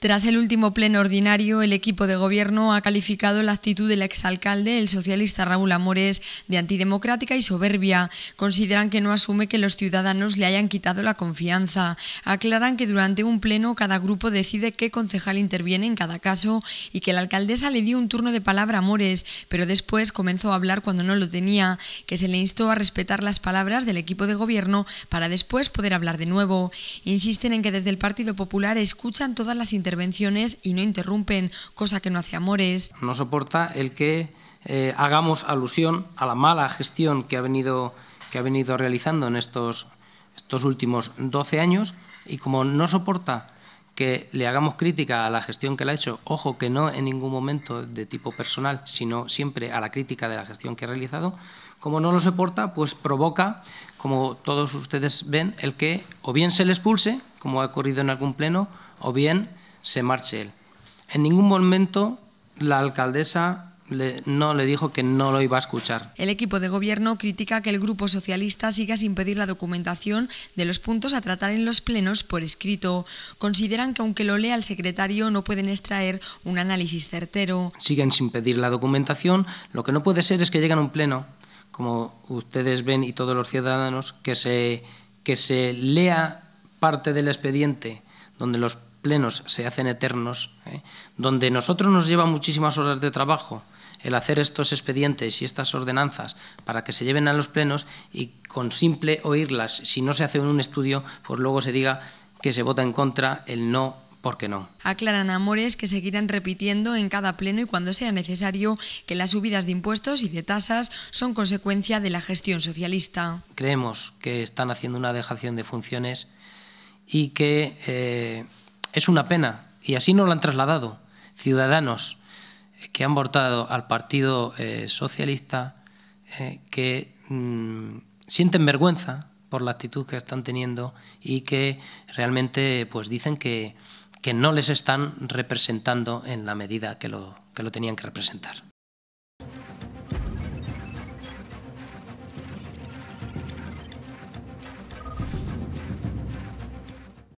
Tras el último pleno ordinario, el equipo de gobierno ha calificado la actitud del exalcalde, el socialista Raúl Amores, de antidemocrática y soberbia. Consideran que no asume que los ciudadanos le hayan quitado la confianza. Aclaran que durante un pleno cada grupo decide qué concejal interviene en cada caso y que la alcaldesa le dio un turno de palabra a Amores, pero después comenzó a hablar cuando no lo tenía, que se le instó a respetar las palabras del equipo de gobierno para después poder hablar de nuevo. Insisten en que desde el Partido Popular escuchan todas las intervenciones intervenciones y no interrumpen, cosa que no hace Amores. No soporta el que eh, hagamos alusión a la mala gestión que ha venido, que ha venido realizando en estos, estos últimos 12 años y como no soporta que le hagamos crítica a la gestión que le ha hecho, ojo que no en ningún momento de tipo personal, sino siempre a la crítica de la gestión que ha realizado, como no lo soporta, pues provoca, como todos ustedes ven, el que o bien se le expulse, como ha ocurrido en algún pleno, o bien se marche él. En ningún momento la alcaldesa le, no le dijo que no lo iba a escuchar. El equipo de gobierno critica que el Grupo Socialista siga sin pedir la documentación de los puntos a tratar en los plenos por escrito. Consideran que aunque lo lea el secretario no pueden extraer un análisis certero. Siguen sin pedir la documentación. Lo que no puede ser es que lleguen a un pleno, como ustedes ven y todos los ciudadanos, que se, que se lea parte del expediente donde los plenos se hacen eternos, ¿eh? donde nosotros nos lleva muchísimas horas de trabajo el hacer estos expedientes y estas ordenanzas para que se lleven a los plenos y con simple oírlas, si no se hace en un estudio, pues luego se diga que se vota en contra el no porque no. Aclaran amores que seguirán repitiendo en cada pleno y cuando sea necesario que las subidas de impuestos y de tasas son consecuencia de la gestión socialista. Creemos que están haciendo una dejación de funciones y que eh, es una pena, y así nos lo han trasladado ciudadanos eh, que han votado al Partido eh, Socialista, eh, que mm, sienten vergüenza por la actitud que están teniendo y que realmente pues, dicen que, que no les están representando en la medida que lo, que lo tenían que representar.